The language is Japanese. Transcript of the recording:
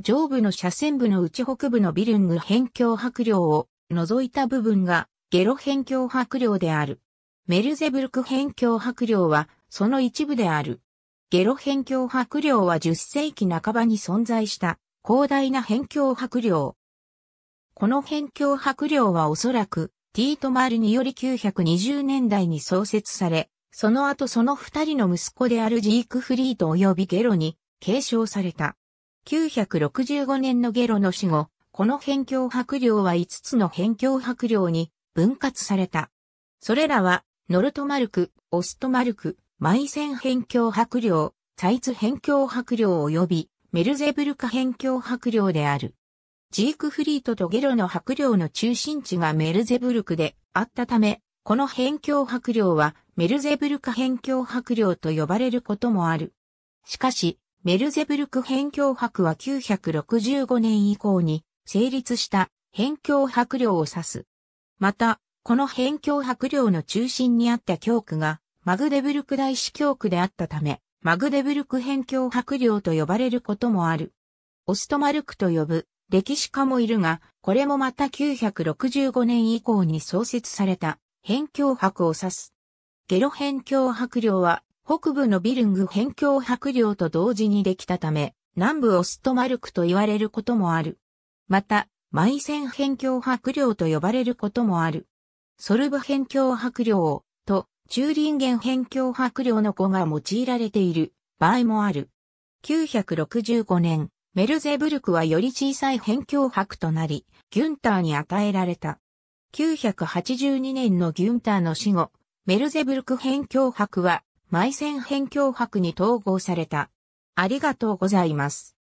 上部の斜線部の内北部のビルング辺境白梁を除いた部分がゲロ辺境白梁である。メルゼブルク辺境白梁はその一部である。ゲロ辺境白梁は10世紀半ばに存在した広大な辺境白梁。この辺境白梁はおそらくティートマールにより920年代に創設され、その後その二人の息子であるジークフリート及びゲロに継承された。965年のゲロの死後、この辺境白領は5つの辺境白領に分割された。それらは、ノルトマルク、オストマルク、マイセン辺境白領、サイツ辺境白領及びメルゼブルカ辺境白領である。ジークフリートとゲロの白領の中心地がメルゼブルクであったため、この辺境白領はメルゼブルカ辺境白領と呼ばれることもある。しかし、メルゼブルク辺境博は965年以降に成立した辺境博領を指す。また、この辺境博領の中心にあった教区がマグデブルク大司教区であったため、マグデブルク辺境博領と呼ばれることもある。オストマルクと呼ぶ歴史家もいるが、これもまた965年以降に創設された辺境博を指す。ゲロ辺境博領は北部のビルング辺境白領と同時にできたため、南部オストマルクと言われることもある。また、マイセン辺境白領と呼ばれることもある。ソルブ辺境白領とチューリンゲン辺境白領の子が用いられている場合もある。965年、メルゼブルクはより小さい辺境白となり、ギュンターに与えられた。982年のギュンターの死後、メルゼブルク辺境白は埋戦辺境白に統合された。ありがとうございます。